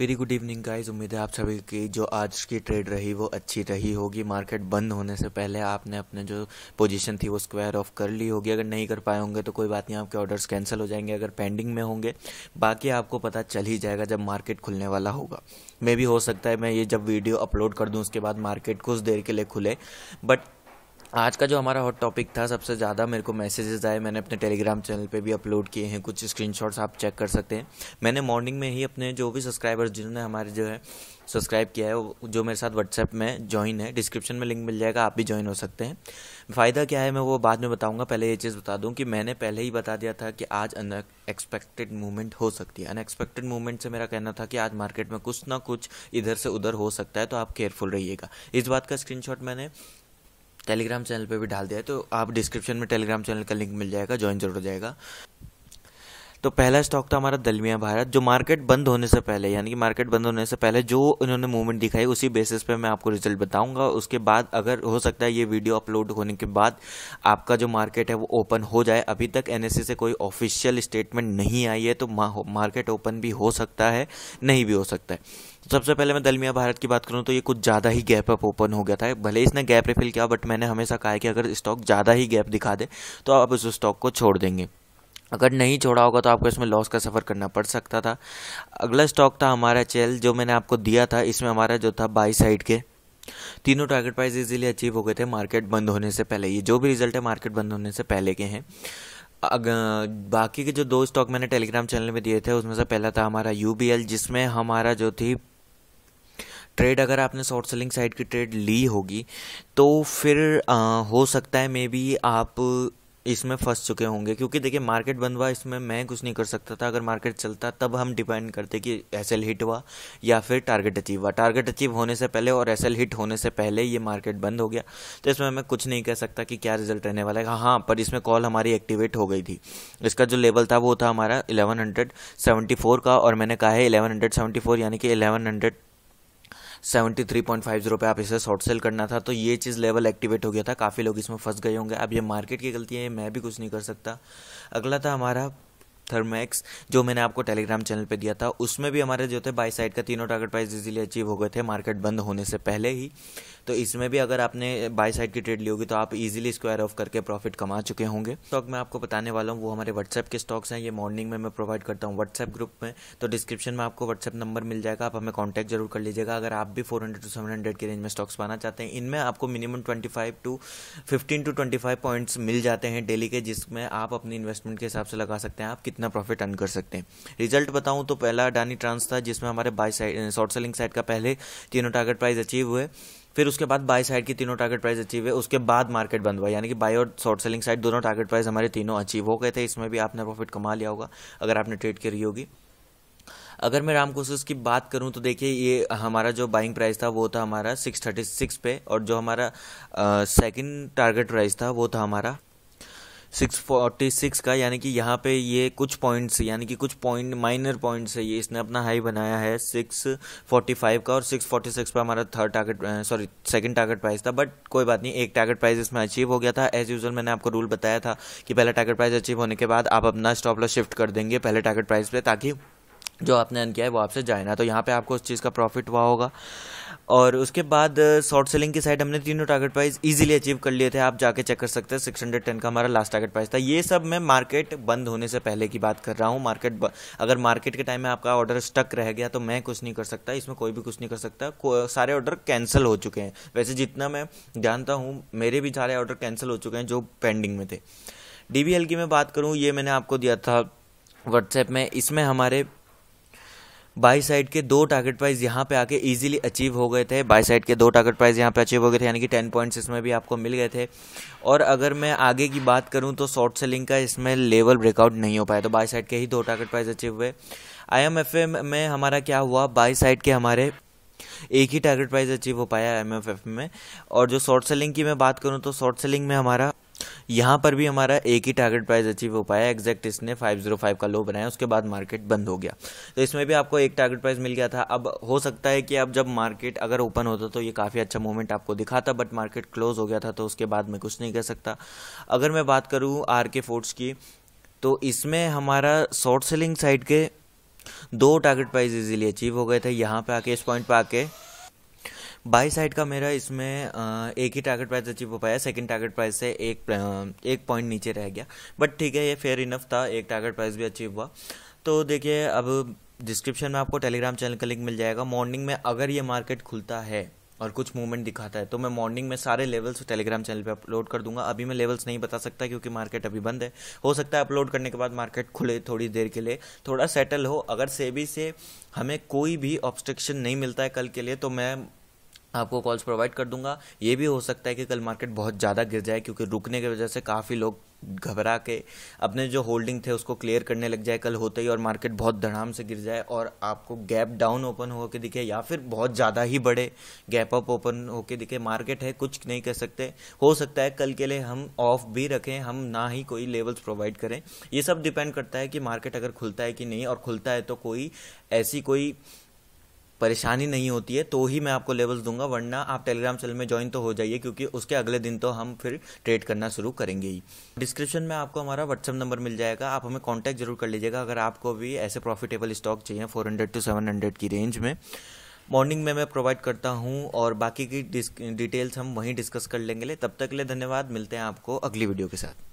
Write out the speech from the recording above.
Very good evening guys उम्मीद है आप सभी की जो आज की ट्रेड रही वो अच्छी रही होगी मार्केट बंद होने से पहले आपने अपने जो पोजीशन थी वो स्क्वायर ऑफ कर ली होगी अगर नहीं कर पाए होंगे तो कोई बात नहीं आपके ऑर्डर्स कैंसिल हो जाएंगे अगर पेंडिंग में होंगे बाकी आपको पता चल ही जाएगा जब मार्केट खुलने वाला होगा मे भी हो सकता है मैं ये जब वीडियो अपलोड कर दूँ उसके बाद मार्केट कुछ देर के लिए खुले बट आज का जो हमारा हॉट टॉपिक था सबसे ज़्यादा मेरे को मैसेजेस आए मैंने अपने टेलीग्राम चैनल पे भी अपलोड किए हैं कुछ स्क्रीनशॉट्स आप चेक कर सकते हैं मैंने मॉर्निंग में ही अपने जो भी सब्सक्राइबर्स जिन्होंने हमारे जो है सब्सक्राइब किया है जो मेरे साथ व्हाट्सएप में ज्वाइन है डिस्क्रिप्शन में लिंक मिल जाएगा आप भी ज्वाइन हो सकते हैं फ़ायदा क्या है मैं वो बाद में बताऊँगा पहले ये चीज़ बता दूँ कि मैंने पहले ही बता दिया था कि आज अनएक्सपेक्टेड मूवमेंट हो सकती है अनएक्सपेक्टेड मूवमेंट से मेरा कहना था कि आज मार्केट में कुछ ना कुछ इधर से उधर हो सकता है तो आप केयरफुल रहिएगा इस बात का स्क्रीनशॉट मैंने टेलीग्राम चैनल पे भी डाल दिया है तो आप डिस्क्रिप्शन में टेलीग्राम चैनल का लिंक मिल जाएगा ज्वाइन जरूर हो जाएगा तो पहला स्टॉक था हमारा दलमिया भारत जो मार्केट बंद होने से पहले यानी कि मार्केट बंद होने से पहले जो इन्होंने मूवमेंट दिखाई उसी बेसिस पे मैं आपको रिजल्ट बताऊंगा उसके बाद अगर हो सकता है ये वीडियो अपलोड होने के बाद आपका जो मार्केट है वो ओपन हो जाए अभी तक एन e से कोई ऑफिशियल स्टेटमेंट नहीं आई है तो मार्केट ओपन भी हो सकता है नहीं भी हो सकता है सबसे पहले मैं दलमिया भारत की बात करूँ तो ये कुछ ज़्यादा ही गैप अप ओपन हो गया था भले इसने गैप रिफिल किया बट मैंने हमेशा कहा है कि अगर स्टॉक ज़्यादा ही गैप दिखा दे तो आप उस स्टॉक को छोड़ देंगे अगर नहीं छोड़ा होगा तो आपको इसमें लॉस का सफ़र करना पड़ सकता था अगला स्टॉक था हमारा चेल जो मैंने आपको दिया था इसमें हमारा जो था बाई साइड के तीनों टारगेट प्राइस इजीली अचीव हो गए थे मार्केट बंद होने से पहले ये जो भी रिजल्ट है मार्केट बंद होने से पहले के हैं बाकी के जो दो स्टॉक मैंने टेलीग्राम चैनल में दिए थे उसमें से पहला था हमारा यू जिसमें हमारा जो थी ट्रेड अगर आपने शॉर्ट सेलिंग साइड की ट्रेड ली होगी तो फिर आ, हो सकता है मे बी आप इसमें फंस चुके होंगे क्योंकि देखिए मार्केट बंद हुआ इसमें मैं कुछ नहीं कर सकता था अगर मार्केट चलता तब हम डिपेंड करते कि एस हिट हुआ या फिर टारगेट अचीव हुआ टारगेट अचीव होने से पहले और एस हिट होने से पहले ये मार्केट बंद हो गया तो इसमें मैं कुछ नहीं कह सकता कि क्या रिजल्ट रहने वाला है हाँ, हाँ पर इसमें कॉल हमारी एक्टिवेट हो गई थी इसका जो लेवल था वो था हमारा 1174 का और मैंने कहा है 1174 यानी कि 1100 seventy three point five zero पे आप इसे शॉर्ट सेल करना था तो ये चीज़ लेवल एक्टिवेट हो गया था काफ़ी लोग इसमें फंस गए होंगे अब ये मार्केट की गलती है मैं भी कुछ नहीं कर सकता अगला था हमारा थर्मैक्स जो मैंने आपको टेलीग्राम चैनल पे दिया था उसमें भी हमारे जो थे बाई साइड का तीनों टारगेट प्राइस इजीली अचीव हो गए थे मार्केट बंद होने से पहले ही तो इसमें भी अगर आपने बाई साइड की ट्रेड ली होगी तो आप इजीली स्क्वायर ऑफ करके प्रॉफिट कमा चुके होंगे स्टॉक मैं आपको बताने वाला हूँ वो हमारे व्हाट्सएप के स्टॉक्स हैं ये मॉर्निंग में मैं प्रोवाइड करता हूँ व्हाट्सएप ग्रुप में तो डिस्क्रिप्शन में आपको व्हाट्सएप नंबर मिल जाएगा आप हमें कॉन्टैक्ट जरूर कर लीजिएगा अगर आप भी four hundred to seven hundred के रेंज में स्टॉक्स पाना चाहते हैं इनमें आपको minimum twenty five to fifteen to twenty five points मिल जाते हैं डेली के जिसमें आप अपनी इन्वेस्टमेंट के हिसाब से लगा सकते हैं आप कितना प्रॉफिट अर्न कर सकते हैं रिजल्ट बताऊं तो पहला अडानी ट्रांस था जिसमें हमारे buy side short selling side का पहले तीनों टारगेट प्राइस अचीव हुए फिर उसके बाद बाई साइड की तीनों टारगेट प्राइस अचीव है उसके बाद मार्केट बंद हुआ यानी कि बाई और शॉर्ट सेलिंग साइड दोनों टारगेट प्राइस हमारे तीनों अचीव हो गए थे इसमें भी आपने प्रॉफिट कमा लिया होगा अगर आपने ट्रेड करी होगी अगर मैं राम कोशिश की बात करूं तो देखिए ये हमारा जो बाइंग प्राइस था वो था हमारा सिक्स थर्टी सिक्स पे और जो हमारा सेकंड टारगेट प्राइस था वो था हमारा 646 का यानी कि यहाँ पे ये कुछ पॉइंट्स यानी कि कुछ पॉइंट माइनर पॉइंट्स है ये इसने अपना हाई बनाया है 645 का और 646 पर हमारा third target sorry second target price था बट कोई बात नहीं एक टारगेट प्राइस इसमें अचीव हो गया था एज यूजल मैंने आपको रूल बताया था कि पहले टारगेट प्राइस अचीव होने के बाद आप अपना स्टॉप लॉस शिफ्ट कर देंगे पहले टारगेट प्राइस पर ताकि जो आपने अर्न किया है वो आपसे जाए ना तो यहाँ पे आपको उस चीज़ का प्रॉफिट हुआ होगा और उसके बाद शॉर्ट uh, सेलिंग की साइड हमने तीनों टारगेट प्राइस इजीली अचीव कर लिए थे आप जाके चेक कर सकते हैं सिक्स हंड्रेड टेन का हमारा लास्ट टारगेट प्राइस था ये सब मैं मार्केट बंद होने से पहले की बात कर रहा हूँ मार्केट अगर मार्केट के टाइम में आपका ऑर्डर स्टक रह गया तो मैं कुछ नहीं कर सकता इसमें कोई भी कुछ नहीं कर सकता सारे ऑर्डर कैंसिल हो चुके हैं वैसे जितना मैं जानता हूँ मेरे भी सारे ऑर्डर कैंसिल हो चुके हैं जो पेंडिंग में थे डी की मैं बात करूँ ये मैंने आपको दिया था व्हाट्सएप में इसमें हमारे बाई साइड के दो टारगेट प्राइस यहाँ पे आके इजीली अचीव हो गए थे बाई साइड के दो टारगेट प्राइस यहाँ पे अचीव हो गए थे यानी कि टेन पॉइंट्स इसमें भी आपको मिल गए थे और अगर मैं आगे की बात करूँ तो शॉर्ट सेलिंग का इसमें लेवल ब्रेकआउट नहीं हो पाया तो बाई साइड के ही दो टारगेट प्राइस अचीव हुए आई में हमारा क्या हुआ बाई साइड के हमारे एक ही टारगेट प्राइस अचीव हो पाया एम में और जो शॉर्ट सेलिंग की मैं बात करूँ तो शॉर्ट सेलिंग में हमारा यहाँ पर भी हमारा एक ही टारगेट प्राइस अचीव हो पाया एग्जैक्ट इसने 505 का लो बनाया उसके बाद मार्केट बंद हो गया तो इसमें भी आपको एक टारगेट प्राइस मिल गया था अब हो सकता है कि अब जब मार्केट अगर ओपन होता तो ये काफ़ी अच्छा मूवमेंट आपको दिखाता बट मार्केट क्लोज हो गया था तो उसके बाद मैं कुछ नहीं कर सकता अगर मैं बात करूँ आर के फोर्ट्स की तो इसमें हमारा शॉर्ट सेलिंग साइड के दो टारगेट प्राइस इजीली अचीव हो गए थे यहाँ पे आके इस पॉइंट पे आके बाई साइड का मेरा इसमें एक ही टारगेट प्राइस अचीव हो पाया सेकंड टारगेट प्राइस से एक एक पॉइंट नीचे रह गया बट ठीक है ये फेयर इनफ था एक टारगेट प्राइस भी अचीव हुआ तो देखिए अब डिस्क्रिप्शन में आपको टेलीग्राम चैनल का लिंक मिल जाएगा मॉर्निंग में अगर ये मार्केट खुलता है और कुछ मूवमेंट दिखाता है तो मैं मॉर्निंग में सारे लेवल्स टेलीग्राम चैनल पे अपलोड कर दूंगा अभी मैं लेवल्स नहीं बता सकता क्योंकि मार्केट अभी बंद है हो सकता है अपलोड करने के बाद मार्केट खुले थोड़ी देर के लिए थोड़ा सेटल हो अगर सेबी से हमें कोई भी ऑब्स्ट्रक्शन नहीं मिलता है कल के लिए तो मैं आपको कॉल्स प्रोवाइड कर दूंगा ये भी हो सकता है कि कल मार्केट बहुत ज़्यादा गिर जाए क्योंकि रुकने की वजह से काफ़ी लोग घबरा के अपने जो होल्डिंग थे उसको क्लियर करने लग जाए कल होते ही और मार्केट बहुत धड़ाम से गिर जाए और आपको गैप डाउन ओपन होकर दिखे या फिर बहुत ज़्यादा ही बड़े गैप अप ओपन हो के दिखे मार्केट है कुछ नहीं कर सकते हो सकता है कल के लिए हम ऑफ भी रखें हम ना ही कोई लेवल्स प्रोवाइड करें ये सब डिपेंड करता है कि मार्केट अगर खुलता है कि नहीं और खुलता है तो कोई ऐसी कोई परेशानी नहीं होती है तो ही मैं आपको लेवल्स दूंगा वरना आप टेलीग्राम चैनल में ज्वाइन तो हो जाइए क्योंकि उसके अगले दिन तो हम फिर ट्रेड करना शुरू करेंगे ही डिस्क्रिप्शन में आपको हमारा व्हाट्सअप नंबर मिल जाएगा आप हमें कॉन्टैक्ट जरूर कर लीजिएगा अगर आपको भी ऐसे प्रॉफिटेबल स्टॉक चाहिए four hundred to seven hundred की रेंज में मॉर्निंग में मैं प्रोवाइड करता हूँ और बाकी की डिटेल्स हम वहीं डिस्कस कर लेंगे ले। तब तक के लिए धन्यवाद मिलते हैं आपको अगली वीडियो के साथ